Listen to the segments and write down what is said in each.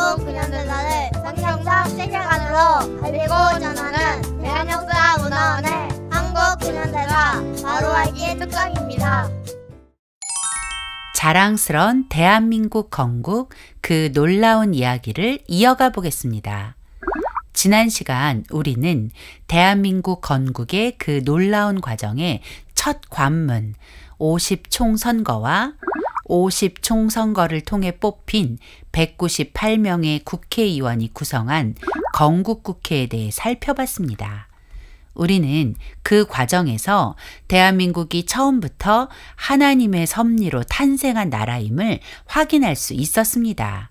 한국 근현대사를 성경적 세계관으로 알리고 전하는 대한역사 문화원의 한국 근현대사 바로알기 특강입니다. 자랑스런 대한민국 건국 그 놀라운 이야기를 이어가 보겠습니다. 지난 시간 우리는 대한민국 건국의 그 놀라운 과정의 첫 관문, 50총 선거와 50 총선거를 통해 뽑힌 198명의 국회의원이 구성한 건국국회에 대해 살펴봤습니다. 우리는 그 과정에서 대한민국이 처음부터 하나님의 섭리로 탄생한 나라임을 확인할 수 있었습니다.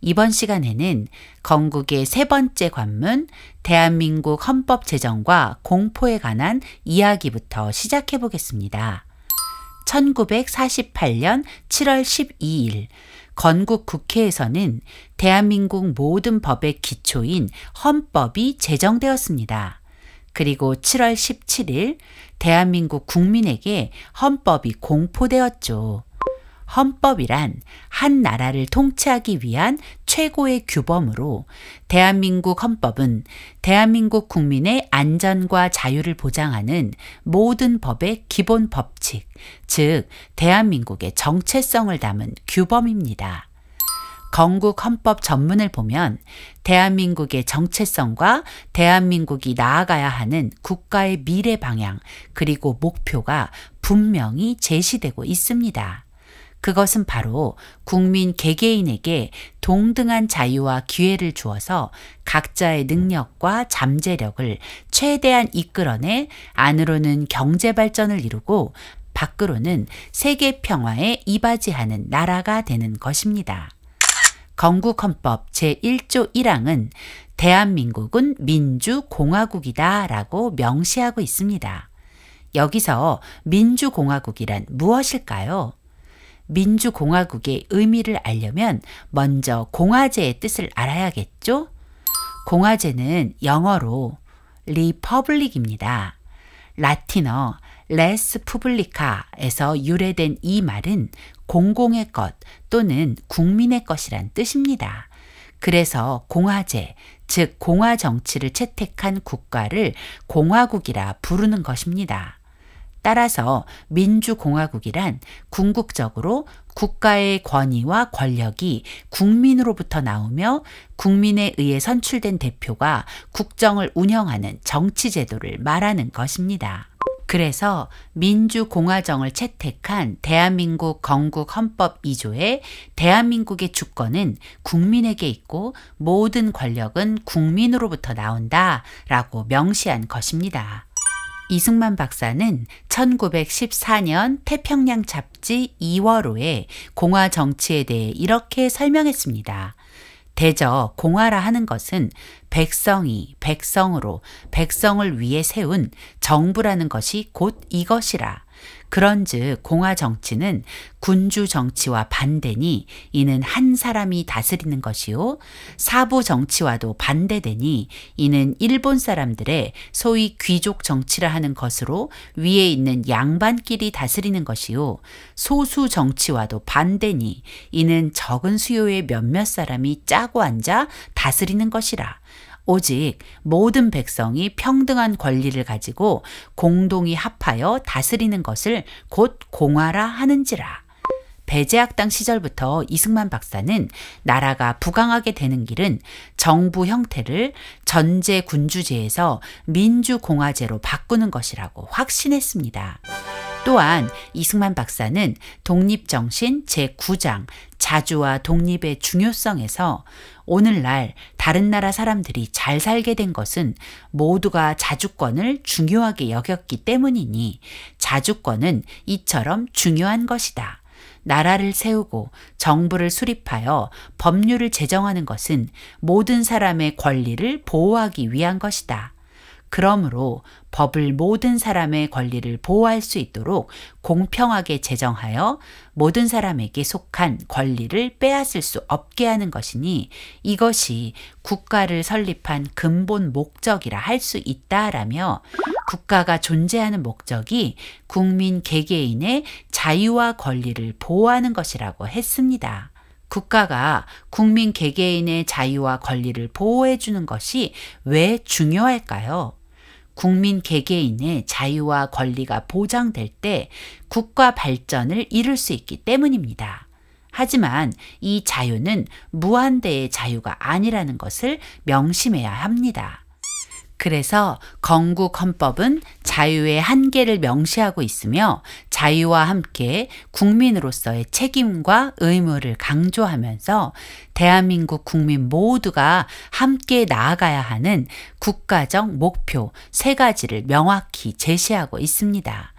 이번 시간에는 건국의 세 번째 관문, 대한민국 헌법 제정과 공포에 관한 이야기부터 시작해 보겠습니다. 1948년 7월 12일 건국 국회에서는 대한민국 모든 법의 기초인 헌법이 제정되었습니다. 그리고 7월 17일 대한민국 국민에게 헌법이 공포되었죠. 헌법이란 한 나라를 통치하기 위한 최고의 규범으로 대한민국 헌법은 대한민국 국민의 안전과 자유를 보장하는 모든 법의 기본 법칙, 즉, 대한민국의 정체성을 담은 규범입니다. 건국 헌법 전문을 보면 대한민국의 정체성과 대한민국이 나아가야 하는 국가의 미래 방향 그리고 목표가 분명히 제시되고 있습니다. 그것은 바로 국민 개개인에게 동등한 자유와 기회를 주어서 각자의 능력과 잠재력을 최대한 이끌어내 안으로는 경제 발전을 이루고 밖으로는 세계 평화에 이바지하는 나라가 되는 것입니다. 건국헌법 제1조 1항은 대한민국은 민주공화국이다 라고 명시하고 있습니다. 여기서 민주공화국이란 무엇일까요? 민주공화국의 의미를 알려면 먼저 공화제의 뜻을 알아야겠죠? 공화제는 영어로 republic입니다. 라틴어 res publica에서 유래된 이 말은 공공의 것 또는 국민의 것이란 뜻입니다. 그래서 공화제, 즉 공화 정치를 채택한 국가를 공화국이라 부르는 것입니다. 따라서 민주공화국이란 궁극적으로 국가의 권위와 권력이 국민으로부터 나오며 국민에 의해 선출된 대표가 국정을 운영하는 정치제도를 말하는 것입니다. 그래서 민주공화정을 채택한 대한민국 건국 헌법 2조에 대한민국의 주권은 국민에게 있고 모든 권력은 국민으로부터 나온다 라고 명시한 것입니다. 이승만 박사는 1914년 태평양 잡지 2월호에 공화 정치에 대해 이렇게 설명했습니다. 대저 공화라 하는 것은 백성이 백성으로 백성을 위해 세운 정부라는 것이 곧 이것이라. 그런즉 공화 정치는 군주 정치와 반대니 이는 한 사람이 다스리는 것이요 사부 정치와도 반대되니 이는 일본 사람들의 소위 귀족 정치라 하는 것으로 위에 있는 양반끼리 다스리는 것이요 소수 정치와도 반대니 이는 적은 수요의 몇몇 사람이 짜고 앉아 다스리는 것이라 오직 모든 백성이 평등한 권리를 가지고 공동이 합하여 다스리는 것을 곧 공화라 하는지라. 배제학당 시절부터 이승만 박사는 나라가 부강하게 되는 길은 정부 형태를 전제 군주제에서 민주공화제로 바꾸는 것이라고 확신했습니다. 또한 이승만 박사는 독립정신 제9장 자주와 독립의 중요성에서 오늘날 다른 나라 사람들이 잘 살게 된 것은 모두가 자주권을 중요하게 여겼기 때문이니 자주권은 이처럼 중요한 것이다. 나라를 세우고 정부를 수립하여 법률을 제정하는 것은 모든 사람의 권리를 보호하기 위한 것이다. 그러므로 법을 모든 사람의 권리를 보호할 수 있도록 공평하게 제정하여 모든 사람에게 속한 권리를 빼앗을 수 없게 하는 것이니 이것이 국가를 설립한 근본 목적이라 할 수 있다라며 국가가 존재하는 목적이 국민 개개인의 자유와 권리를 보호하는 것이라고 했습니다. 국가가 국민 개개인의 자유와 권리를 보호해 주는 것이 왜 중요할까요? 국민 개개인의 자유와 권리가 보장될 때 국가 발전을 이룰 수 있기 때문입니다. 하지만 이 자유는 무한대의 자유가 아니라는 것을 명심해야 합니다. 그래서 건국 헌법은 자유의 한계를 명시하고 있으며 자유와 함께 국민으로서의 책임과 의무를 강조하면서 대한민국 국민 모두가 함께 나아가야 하는 국가적 목표 세 가지를 명확히 제시하고 있습니다.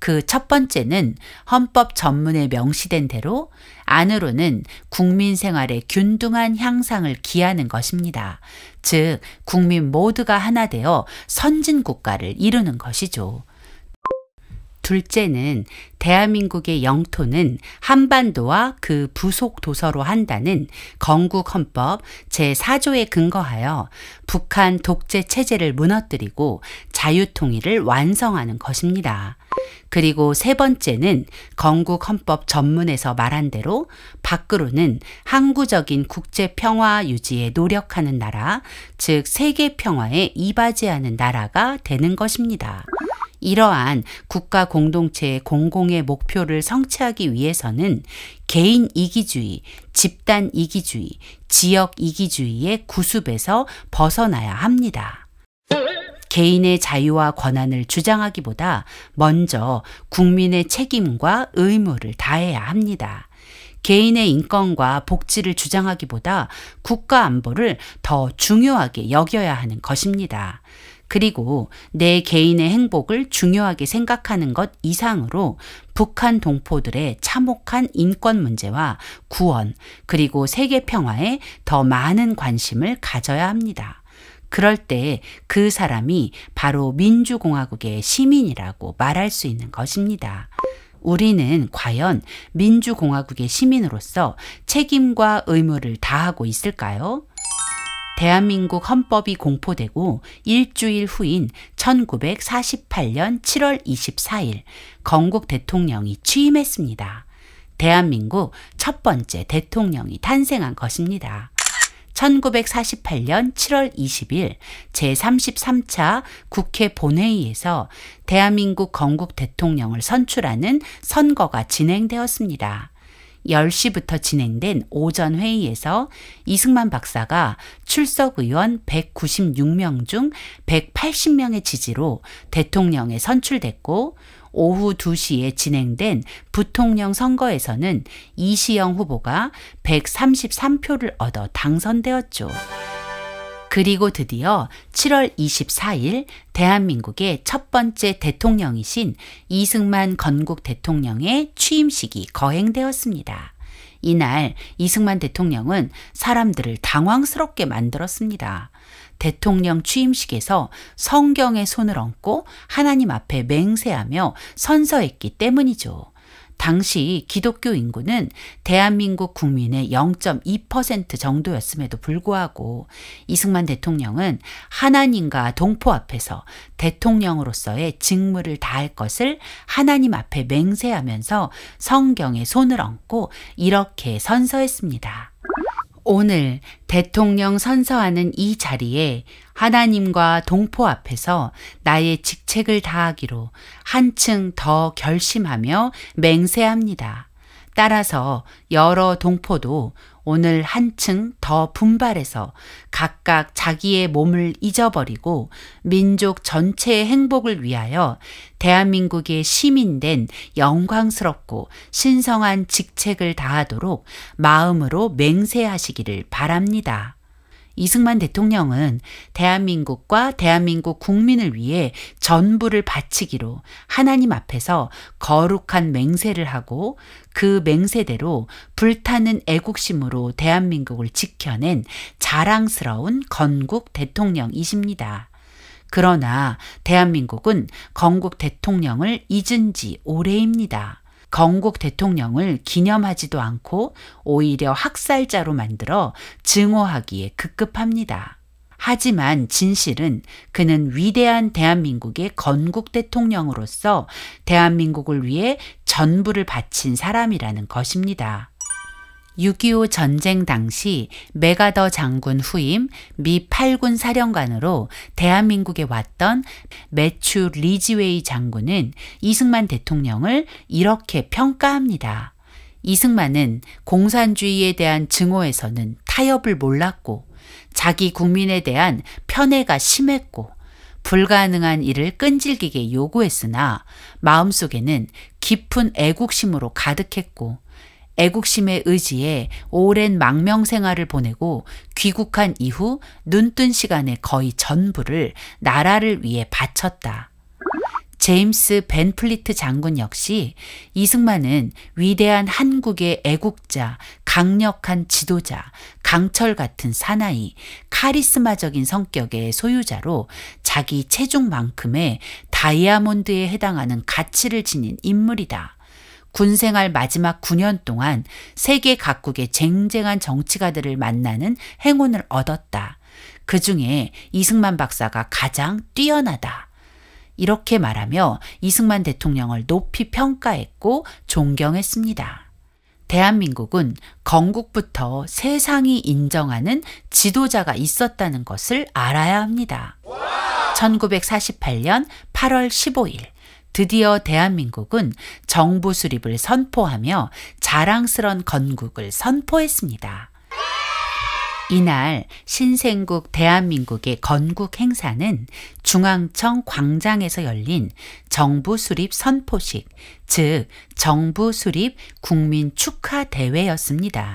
그첫 번째는 헌법 전문에 명시된 대로 안으로는 국민 생활의 균등한 향상을 기하는 것입니다. 즉, 국민 모두가 하나 되어 선진 국가를 이루는 것이죠. 둘째는 대한민국의 영토는 한반도와 그 부속 도서로 한다는 건국 헌법 제4조에 근거하여 북한 독재 체제를 무너뜨리고 자유 통일을 완성하는 것입니다. 그리고 세 번째는 건국 헌법 전문에서 말한 대로 밖으로는 항구적인 국제 평화 유지에 노력하는 나라, 즉 세계 평화에 이바지하는 나라가 되는 것입니다. 이러한 국가 공동체의 공공의 목표를 성취하기 위해서는 개인 이기주의, 집단 이기주의, 지역 이기주의의 구습에서 벗어나야 합니다. 개인의 자유와 권한을 주장하기보다 먼저 국민의 책임과 의무를 다해야 합니다. 개인의 인권과 복지를 주장하기보다 국가 안보를 더 중요하게 여겨야 하는 것입니다. 그리고 내 개인의 행복을 중요하게 생각하는 것 이상으로 북한 동포들의 참혹한 인권 문제와 구원, 그리고 세계 평화에 더 많은 관심을 가져야 합니다. 그럴 때 그 사람이 바로 민주공화국의 시민이라고 말할 수 있는 것입니다. 우리는 과연 민주공화국의 시민으로서 책임과 의무를 다하고 있을까요? 대한민국 헌법이 공포되고 일주일 후인 1948년 7월 24일 건국 대통령이 취임했습니다. 대한민국 첫 번째 대통령이 탄생한 것입니다. 1948년 7월 20일 제33차 국회 본회의에서 대한민국 건국 대통령을 선출하는 선거가 진행되었습니다. 10시부터 진행된 오전 회의에서 이승만 박사가 출석 의원 196명 중 180명의 지지로 대통령에 선출됐고 오후 2시에 진행된 부통령 선거에서는 이시영 후보가 133표를 얻어 당선되었죠. 그리고 드디어 7월 24일 대한민국의 첫 번째 대통령이신 이승만 건국 대통령의 취임식이 거행되었습니다. 이날 이승만 대통령은 사람들을 당황스럽게 만들었습니다. 대통령 취임식에서 성경에 손을 얹고 하나님 앞에 맹세하며 선서했기 때문이죠. 당시 기독교 인구는 대한민국 국민의 0.2% 정도였음에도 불구하고 이승만 대통령은 하나님과 동포 앞에서 대통령으로서의 직무를 다할 것을 하나님 앞에 맹세하면서 성경에 손을 얹고 이렇게 선서했습니다. 오늘 대통령 선서하는 이 자리에 하나님과 동포 앞에서 나의 직책을 다하기로 한층 더 결심하며 맹세합니다. 따라서 여러 동포도 오늘 한층 더 분발해서 각각 자기의 몸을 잊어버리고 민족 전체의 행복을 위하여 대한민국의 시민된 영광스럽고 신성한 직책을 다하도록 마음으로 맹세하시기를 바랍니다. 이승만 대통령은 대한민국과 대한민국 국민을 위해 전부를 바치기로 하나님 앞에서 거룩한 맹세를 하고 그 맹세대로 불타는 애국심으로 대한민국을 지켜낸 자랑스러운 건국 대통령이십니다. 그러나 대한민국은 건국 대통령을 잊은 지 오래입니다. 건국 대통령을 기념하지도 않고 오히려 학살자로 만들어 증오하기에 급급합니다. 하지만 진실은 그는 위대한 대한민국의 건국 대통령으로서 대한민국을 위해 전부를 바친 사람이라는 것입니다. 6.25 전쟁 당시 메가더 장군 후임 미 8군 사령관으로 대한민국에 왔던 매추 리지웨이 장군은 이승만 대통령을 이렇게 평가합니다. 이승만은 공산주의에 대한 증오에서는 타협을 몰랐고 자기 국민에 대한 편애가 심했고 불가능한 일을 끈질기게 요구했으나 마음속에는 깊은 애국심으로 가득했고 애국심에 의지해 오랜 망명 생활을 보내고 귀국한 이후 눈뜬 시간의 거의 전부를 나라를 위해 바쳤다. 제임스 벤플리트 장군 역시 이승만은 위대한 한국의 애국자, 강력한 지도자, 강철 같은 사나이, 카리스마적인 성격의 소유자로 자기 체중만큼의 다이아몬드에 해당하는 가치를 지닌 인물이다. 군생활 마지막 9년 동안 세계 각국의 쟁쟁한 정치가들을 만나는 행운을 얻었다. 그 중에 이승만 박사가 가장 뛰어나다. 이렇게 말하며 이승만 대통령을 높이 평가했고 존경했습니다. 대한민국은 건국부터 세상이 인정하는 지도자가 있었다는 것을 알아야 합니다. 1948년 8월 15일 드디어 대한민국은 정부 수립을 선포하며 자랑스런 건국을 선포했습니다. 이날 신생국 대한민국의 건국 행사는 중앙청 광장에서 열린 정부 수립 선포식, 즉 정부 수립 국민 축하 대회였습니다.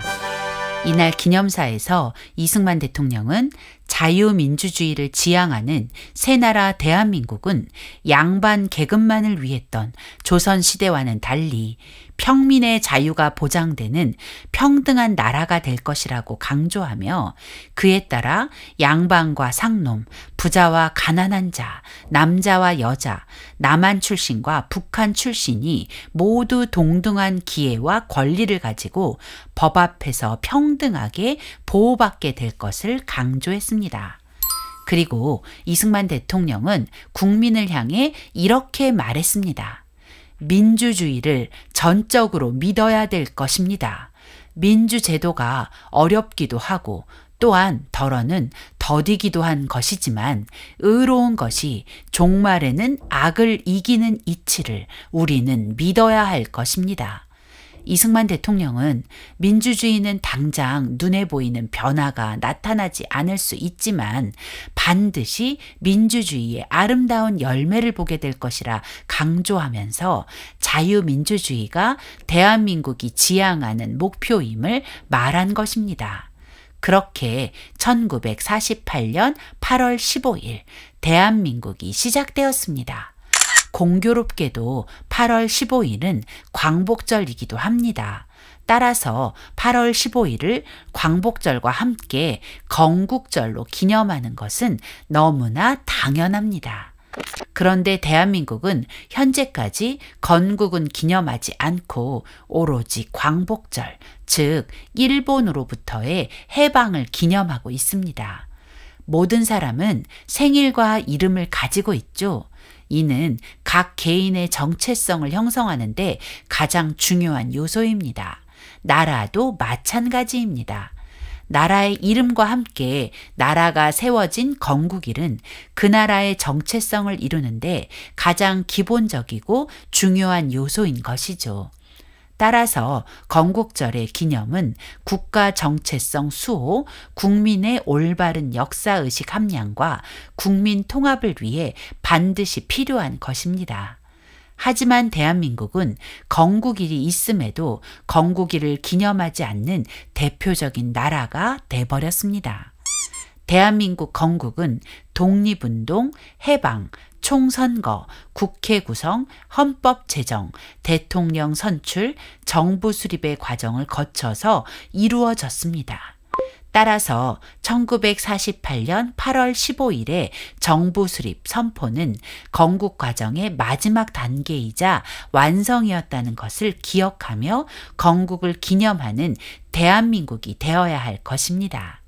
이날 기념사에서 이승만 대통령은 자유민주주의를 지향하는 새나라 대한민국은 양반 계급만을 위했던 조선시대와는 달리 평민의 자유가 보장되는 평등한 나라가 될 것이라고 강조하며 그에 따라 양반과 상놈, 부자와 가난한 자, 남자와 여자, 남한 출신과 북한 출신이 모두 동등한 기회와 권리를 가지고 법 앞에서 평등하게 보호받게 될 것을 강조했습니다. 했습니다. 그리고 이승만 대통령은 국민을 향해 이렇게 말했습니다. 민주주의를 전적으로 믿어야 될 것입니다. 민주제도가 어렵기도 하고 또한 덜어는 더디기도 한 것이지만 의로운 것이 종말에는 악을 이기는 이치를 우리는 믿어야 할 것입니다. 이승만 대통령은 민주주의는 당장 눈에 보이는 변화가 나타나지 않을 수 있지만 반드시 민주주의의 아름다운 열매를 보게 될 것이라 강조하면서 자유민주주의가 대한민국이 지향하는 목표임을 말한 것입니다. 그렇게 1948년 8월 15일 대한민국이 시작되었습니다. 공교롭게도 8월 15일은 광복절이기도 합니다. 따라서 8월 15일을 광복절과 함께 건국절로 기념하는 것은 너무나 당연합니다. 그런데 대한민국은 현재까지 건국은 기념하지 않고 오로지 광복절, 즉, 일본으로부터의 해방을 기념하고 있습니다. 모든 사람은 생일과 이름을 가지고 있죠. 이는 각 개인의 정체성을 형성하는데 가장 중요한 요소입니다. 나라도 마찬가지입니다. 나라의 이름과 함께 나라가 세워진 건국일은 그 나라의 정체성을 이루는데 가장 기본적이고 중요한 요소인 것이죠. 따라서 건국절의 기념은 국가 정체성 수호, 국민의 올바른 역사의식 함양과 국민 통합을 위해 반드시 필요한 것입니다. 하지만 대한민국은 건국일이 있음에도 건국일을 기념하지 않는 대표적인 나라가 돼버렸습니다. 대한민국 건국은 독립운동, 해방, 총선거, 국회 구성, 헌법 제정, 대통령 선출, 정부 수립의 과정을 거쳐서 이루어졌습니다. 따라서 1948년 8월 15일에 정부 수립 선포는 건국 과정의 마지막 단계이자 완성이었다는 것을 기억하며 건국을 기념하는 대한민국이 되어야 할 것입니다.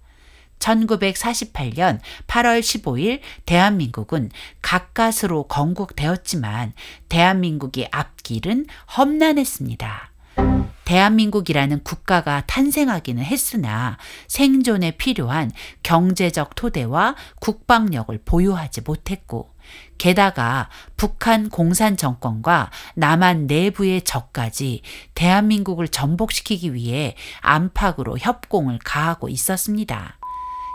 1948년 8월 15일 대한민국은 가까스로 건국되었지만 대한민국의 앞길은 험난했습니다. 대한민국이라는 국가가 탄생하기는 했으나 생존에 필요한 경제적 토대와 국방력을 보유하지 못했고, 게다가 북한 공산 정권과 남한 내부의 적까지 대한민국을 전복시키기 위해 안팎으로 협공을 가하고 있었습니다.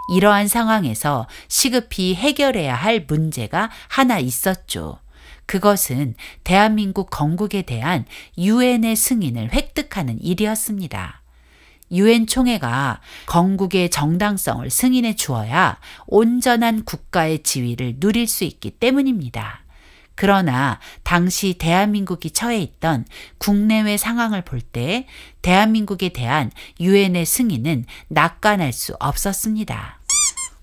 이러한 상황에서 시급히 해결해야 할 문제가 하나 있었죠. 그것은 대한민국 건국에 대한 유엔의 승인을 획득하는 일이었습니다. 유엔 총회가 건국의 정당성을 승인해 주어야 온전한 국가의 지위를 누릴 수 있기 때문입니다. 그러나 당시 대한민국이 처해 있던 국내외 상황을 볼 때 대한민국에 대한 유엔의 승인은 낙관할 수 없었습니다.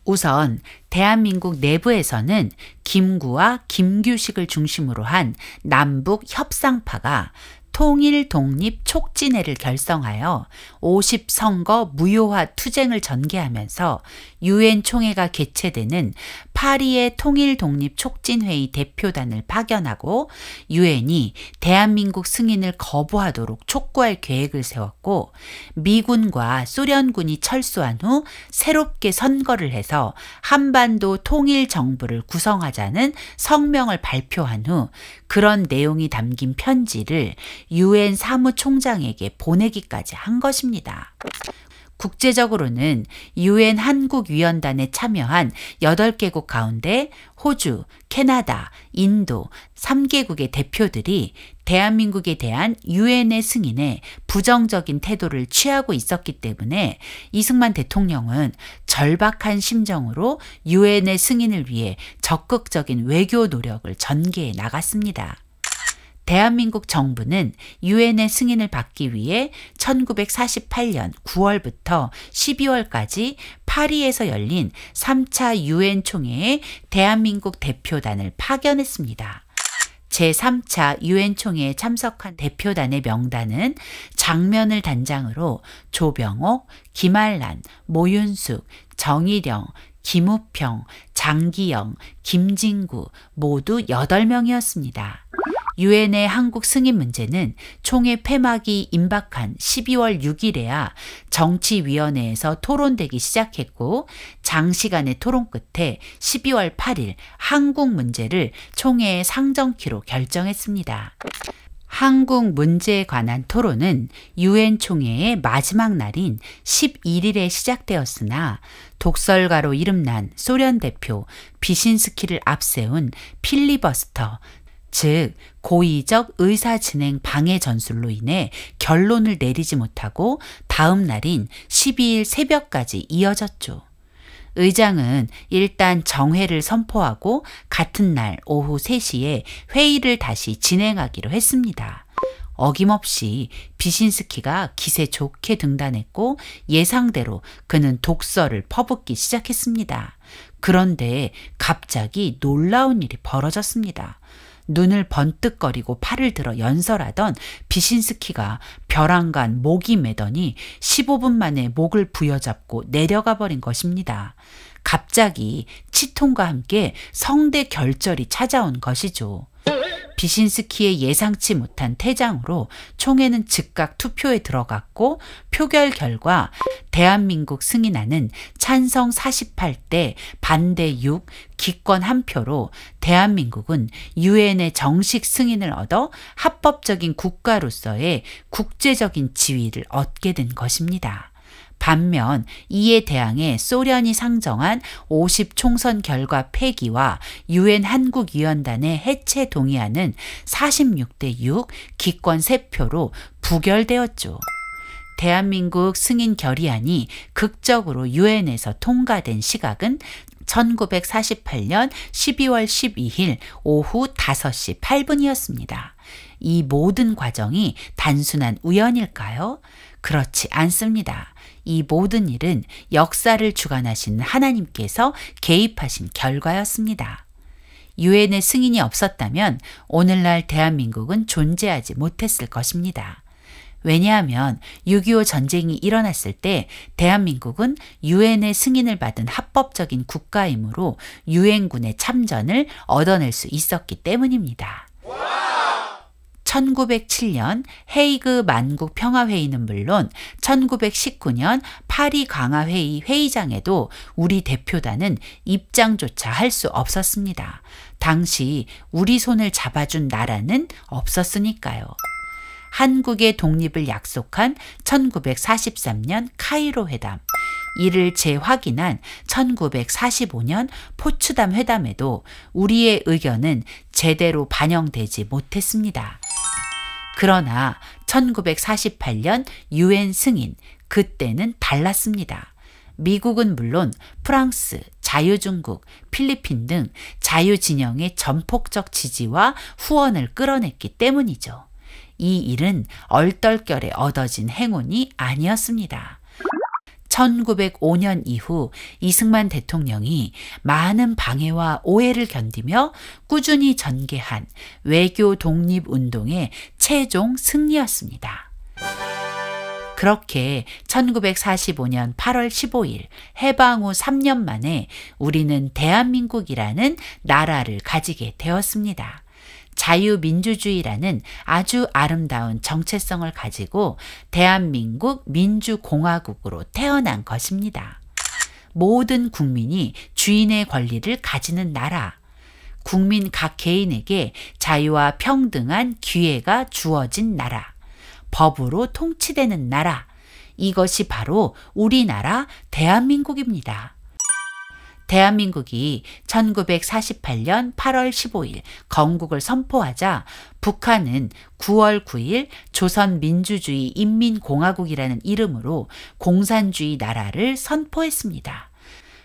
우선 대한민국 내부에서는 김구와 김규식을 중심으로 한 남북 협상파가 통일 독립 촉진회를 결성하여 50선거 무효화 투쟁을 전개하면서 유엔 총회가 개최되는 파리의 통일 독립 촉진회의 대표단을 파견하고 유엔이 대한민국 승인을 거부하도록 촉구할 계획을 세웠고 미군과 소련군이 철수한 후 새롭게 선거를 해서 한반도 통일 정부를 구성하자는 성명을 발표한 후 그런 내용이 담긴 편지를 유엔 사무총장에게 보내기까지 한 것입니다. 국제적으로는 유엔 한국위원단에 참여한 8개국 가운데 호주, 캐나다, 인도 3개국의 대표들이 대한민국에 대한 유엔의 승인에 부정적인 태도를 취하고 있었기 때문에 이승만 대통령은 절박한 심정으로 유엔의 승인을 위해 적극적인 외교 노력을 전개해 나갔습니다. 대한민국 정부는 유엔의 승인을 받기 위해 1948년 9월부터 12월까지 파리에서 열린 3차 유엔 총회에 대한민국 대표단을 파견했습니다. 제3차 유엔 총회에 참석한 대표단의 명단은 장면을 단장으로 조병옥, 김알란, 모윤숙, 정일영, 김우평, 장기영, 김진구 모두 8명이었습니다. 유엔의 한국 승인 문제는 총회 폐막이 임박한 12월 6일에야 정치위원회에서 토론되기 시작했고 장시간의 토론 끝에 12월 8일 한국 문제를 총회의 상정키로 결정했습니다. 한국 문제에 관한 토론은 유엔 총회의 마지막 날인 11일에 시작되었으나 독설가로 이름난 소련 대표 비신스키를 앞세운 필리버스터, 즉, 고의적 의사 진행 방해 전술로 인해 결론을 내리지 못하고 다음 날인 12일 새벽까지 이어졌죠. 의장은 일단 정회를 선포하고 같은 날 오후 3시에 회의를 다시 진행하기로 했습니다. 어김없이 비신스키가 기세 좋게 등단했고 예상대로 그는 독서를 퍼붓기 시작했습니다. 그런데 갑자기 놀라운 일이 벌어졌습니다. 눈을 번뜩거리고 팔을 들어 연설하던 비신스키가 벼랑간 목이 매더니 15분 만에 목을 부여잡고 내려가 버린 것입니다. 갑자기 치통과 함께 성대 결절이 찾아온 것이죠. 비신스키의 예상치 못한 퇴장으로 총회는 즉각 투표에 들어갔고 표결 결과 대한민국 승인하는 찬성 48대 반대 6 기권 한 표로 대한민국은 유엔의 정식 승인을 얻어 합법적인 국가로서의 국제적인 지위를 얻게 된 것입니다. 반면 이에 대항해 소련이 상정한 50 총선 결과 폐기와 유엔 한국위원단의 해체 동의안은 46대 6 기권 세표로 부결되었죠. 대한민국 승인 결의안이 극적으로 유엔에서 통과된 시각은 1948년 12월 12일 오후 5시 8분이었습니다. 이 모든 과정이 단순한 우연일까요? 그렇지 않습니다. 이 모든 일은 역사를 주관하신 하나님께서 개입하신 결과였습니다. 유엔의 승인이 없었다면 오늘날 대한민국은 존재하지 못했을 것입니다. 왜냐하면 6.25 전쟁이 일어났을 때 대한민국은 유엔의 승인을 받은 합법적인 국가이므로 유엔군의 참전을 얻어낼 수 있었기 때문입니다. 와! 1907년 헤이그 만국 평화회의는 물론 1919년 파리 강화회의 회의장에도 우리 대표단은 입장조차 할 수 없었습니다. 당시 우리 손을 잡아준 나라는 없었으니까요. 한국의 독립을 약속한 1943년 카이로 회담, 이를 재확인한 1945년 포츠담 회담에도 우리의 의견은 제대로 반영되지 못했습니다. 그러나 1948년 유엔 승인, 그때는 달랐습니다. 미국은 물론 프랑스, 자유중국, 필리핀 등 자유진영의 전폭적 지지와 후원을 끌어냈기 때문이죠. 이 일은 얼떨결에 얻어진 행운이 아니었습니다. 1905년 이후 이승만 대통령이 많은 방해와 오해를 견디며 꾸준히 전개한 외교 독립 운동의 최종 승리였습니다. 그렇게 1945년 8월 15일 해방 후 3년 만에 우리는 대한민국이라는 나라를 가지게 되었습니다. 자유민주주의라는 아주 아름다운 정체성을 가지고 대한민국 민주공화국으로 태어난 것입니다. 모든 국민이 주인의 권리를 가지는 나라, 국민 각 개인에게 자유와 평등한 기회가 주어진 나라, 법으로 통치되는 나라, 이것이 바로 우리나라 대한민국입니다. 대한민국이 1948년 8월 15일 건국을 선포하자 북한은 9월 9일 조선민주주의 인민공화국이라는 이름으로 공산주의 나라를 선포했습니다.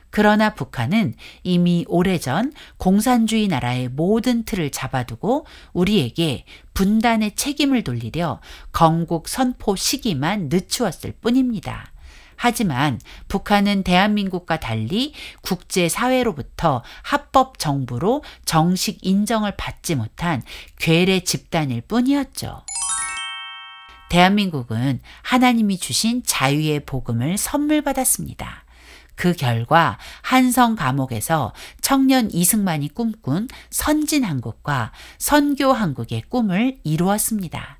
그러나 북한은 이미 오래전 공산주의 나라의 모든 틀을 잡아두고 우리에게 분단의 책임을 돌리려 건국 선포 시기만 늦추었을 뿐입니다. 하지만 북한은 대한민국과 달리 국제사회로부터 합법 정부로 정식 인정을 받지 못한 괴뢰 집단일 뿐이었죠. 대한민국은 하나님이 주신 자유의 복음을 선물 받았습니다. 그 결과 한성 감옥에서 청년 이승만이 꿈꾼 선진 한국과 선교 한국의 꿈을 이루었습니다.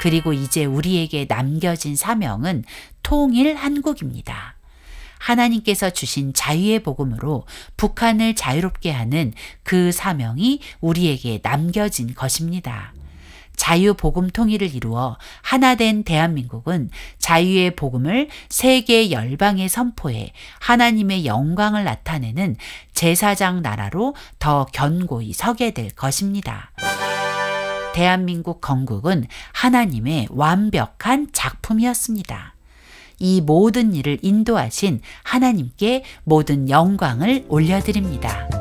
그리고 이제 우리에게 남겨진 사명은 통일 한국입니다. 하나님께서 주신 자유의 복음으로 북한을 자유롭게 하는 그 사명이 우리에게 남겨진 것입니다. 자유 복음 통일을 이루어 하나된 대한민국은 자유의 복음을 세계 열방에 선포해 하나님의 영광을 나타내는 제사장 나라로 더 견고히 서게 될 것입니다. 대한민국 건국은 하나님의 완벽한 작품이었습니다. 이 모든 일을 인도하신 하나님께 모든 영광을 올려드립니다.